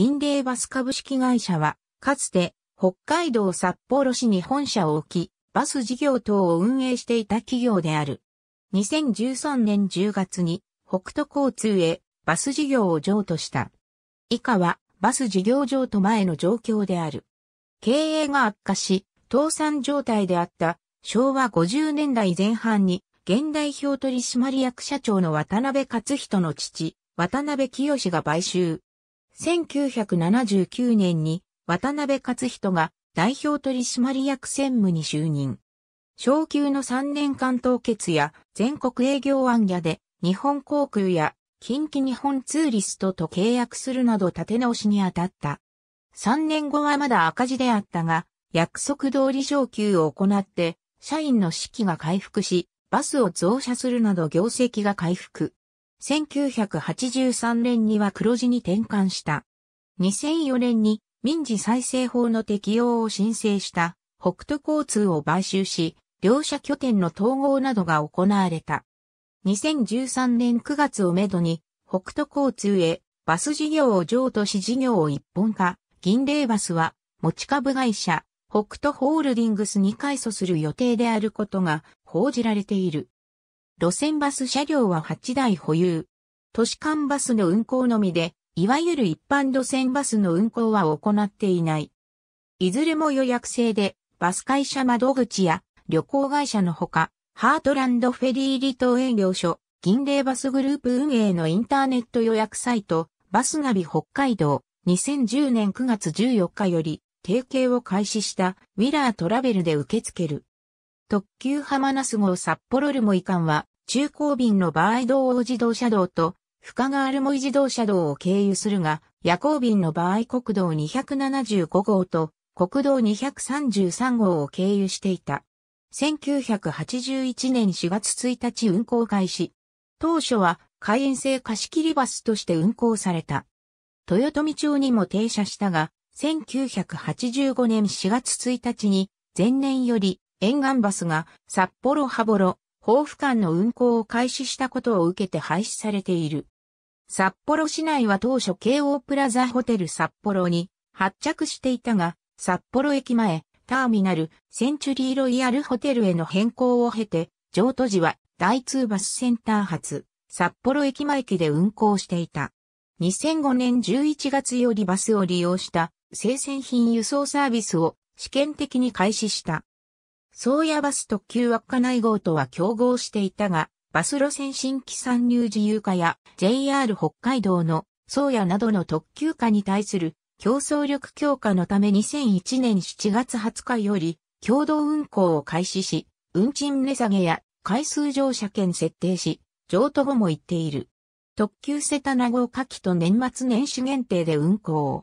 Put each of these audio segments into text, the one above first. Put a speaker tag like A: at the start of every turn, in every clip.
A: 銀霊バス株式会社は、かつて北海道札幌市に本社を置き、バス事業等を運営していた企業である。2013年10月に北都交通へバス事業を譲渡した。以下はバス事業譲渡前の状況である。経営が悪化し、倒産状態であった昭和50年代前半に現代表取締役社長の渡辺勝人の父、渡辺清が買収。1979年に渡辺勝人が代表取締役専務に就任。昇給の3年間凍結や全国営業案やで日本航空や近畿日本ツーリストと契約するなど立て直しに当たった。3年後はまだ赤字であったが、約束通り昇給を行って、社員の士気が回復し、バスを増車するなど業績が回復。1983年には黒字に転換した。2004年に民事再生法の適用を申請した北斗交通を買収し、両社拠点の統合などが行われた。2013年9月をめどに北斗交通へバス事業を譲渡し事業を一本化、銀霊バスは持ち株会社北斗ホールディングスに改組する予定であることが報じられている。路線バス車両は8台保有。都市間バスの運行のみで、いわゆる一般路線バスの運行は行っていない。いずれも予約制で、バス会社窓口や旅行会社のほか、ハートランドフェリー離島営業所、銀霊バスグループ運営のインターネット予約サイト、バスナビ北海道、2010年9月14日より、提携を開始したウィラートラベルで受け付ける。特急浜那須号札幌ルモイ間は中高便の場合道央自動車道と深川留萌自動車道を経由するが、夜行便の場合国道275号と国道233号を経由していた。1981年4月1日運行開始。当初は開園制貸切バスとして運行された。豊富町にも停車したが、1985年4月1日に前年より沿岸バスが札幌羽幌、豊府間の運行を開始したことを受けて廃止されている。札幌市内は当初京王プラザホテル札幌に発着していたが、札幌駅前、ターミナル、センチュリーロイヤルホテルへの変更を経て、上都時は大通バスセンター発、札幌駅前駅で運行していた。2005年11月よりバスを利用した生鮮品輸送サービスを試験的に開始した。宗谷バス特急稚内号とは競合していたが、バス路線新規参入自由化や JR 北海道の宗谷などの特急化に対する競争力強化のため2001年7月20日より共同運行を開始し、運賃値下げや回数乗車券設定し、譲渡後も行っている。特急セタナ号夏季と年末年始限定で運行。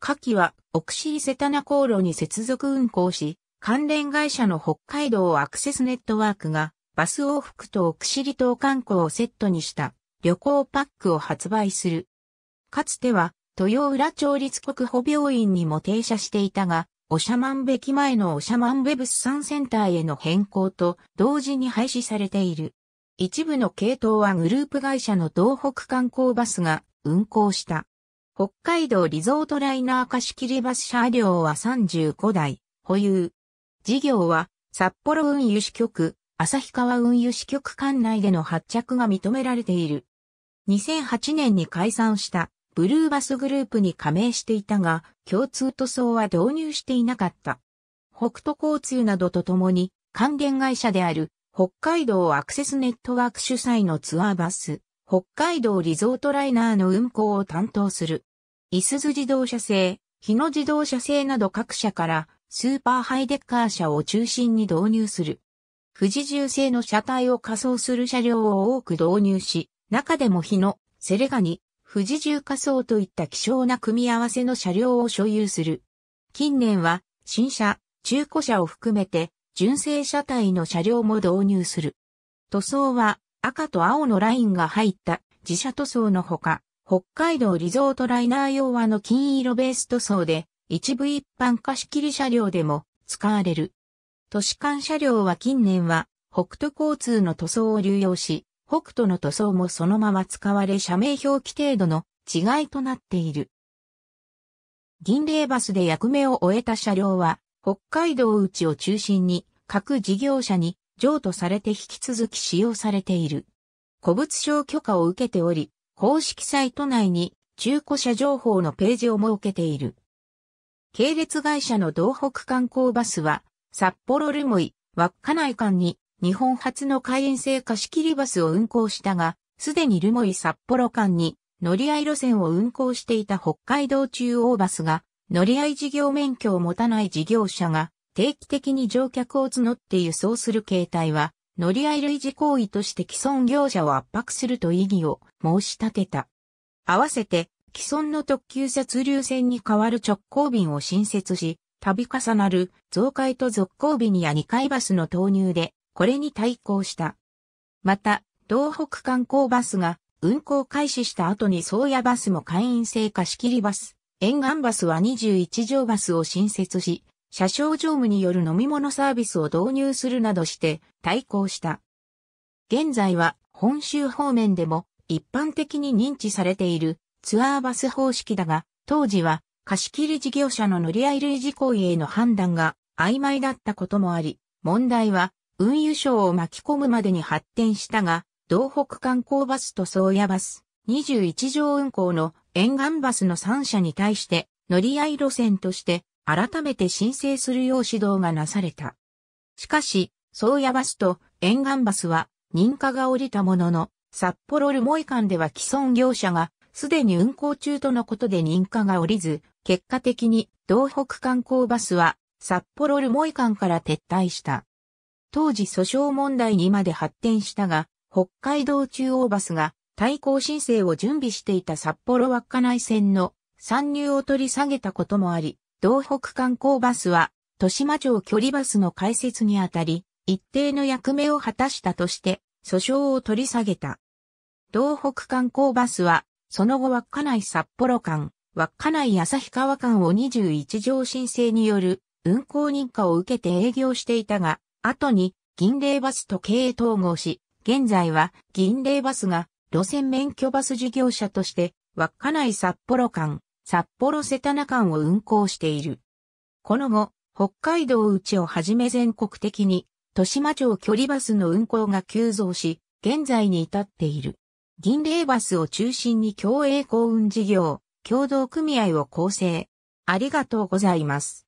A: 夏季は奥尻セタナ航路に接続運行し、関連会社の北海道アクセスネットワークがバス往復と奥尻島観光をセットにした旅行パックを発売する。かつては豊浦町立国保病院にも停車していたが、おしゃまんべき前のおしゃ長万部物産センターへの変更と同時に廃止されている。一部の系統はグループ会社の東北観光バスが運行した。北海道リゾートライナー貸切バス車両は35台保有。事業は、札幌運輸支局、旭川運輸支局管内での発着が認められている。2008年に解散したブルーバスグループに加盟していたが、共通塗装は導入していなかった。北都交通などとともに、関連会社である北海道アクセスネットワーク主催のツアーバス、北海道リゾートライナーの運行を担当する。いすず自動車製、日野自動車製など各社からスーパーハイデッカー車を中心に導入する。富士重製の車体を仮装する車両を多く導入し、中でも日野、セレガニ、富士重仮装といった希少な組み合わせの車両を所有する。近年は、新車、中古車を含めて、純正車体の車両も導入する。塗装は、赤と青のラインが入った自社塗装のほか、北海道リゾートライナー用和の金色ベース塗装で、一部一般貸切車両でも使われる。都市間車両は近年は北斗交通の塗装を流用し、北斗の塗装もそのまま使われ社名表記程度の違いとなっている。銀霊バスで役目を終えた車両は、北海道内を中心に各事業者に譲渡されて引き続き使用されている。古物商許可を受けており、公式サイト内に中古車情報のページを設けている。系列会社の東北観光バスは、札幌留萌、稚内間に日本初の開園制貸し切りバスを運行したが、すでに留萌札幌間に乗り合い路線を運行していた北海道中央バスが、乗り合い事業免許を持たない事業者が定期的に乗客を募って輸送する形態は、乗り合い類似行為として既存業者を圧迫すると異議を申し立てた。合わせて既存の特急雪流線に代わる直行便を新設し、度重なる増改と続行便や2階バスの投入で、これに対抗した。また、東北観光バスが運行開始した後に宗谷バスも会員制貸し切りバス、沿岸バスは21条バスを新設し、車掌乗務による飲み物サービスを導入するなどして対抗した。現在は本州方面でも一般的に認知されているツアーバス方式だが、当時は貸切事業者の乗り合い類事行為への判断が曖昧だったこともあり、問題は運輸省を巻き込むまでに発展したが、道北観光バスと宗谷バス、21条運行の沿岸バスの3社に対して乗り合い路線として改めて申請するよう指導がなされた。しかし、宗谷バスと沿岸バスは認可が下りたものの、札幌留萌間では既存業者がすでに運行中とのことで認可が下りず、結果的に東北観光バスは札幌留萌間から撤退した。当時訴訟問題にまで発展したが、北海道中央バスが対抗申請を準備していた札幌稚内線の参入を取り下げたこともあり、東北観光バスは、豊島町距離バスの開設にあたり、一定の役目を果たしたとして、訴訟を取り下げた。東北観光バスは、その後稚内札幌間、稚内旭川間を21条申請による運行認可を受けて営業していたが、後に銀霊バスと経営統合し、現在は銀霊バスが路線免許バス事業者として稚内札幌間、札幌瀬田名間を運行している。この後、北海道内をはじめ全国的に、豊島町距離バスの運行が急増し、現在に至っている。銀霊バスを中心に共栄幸運事業、共同組合を構成。ありがとうございます。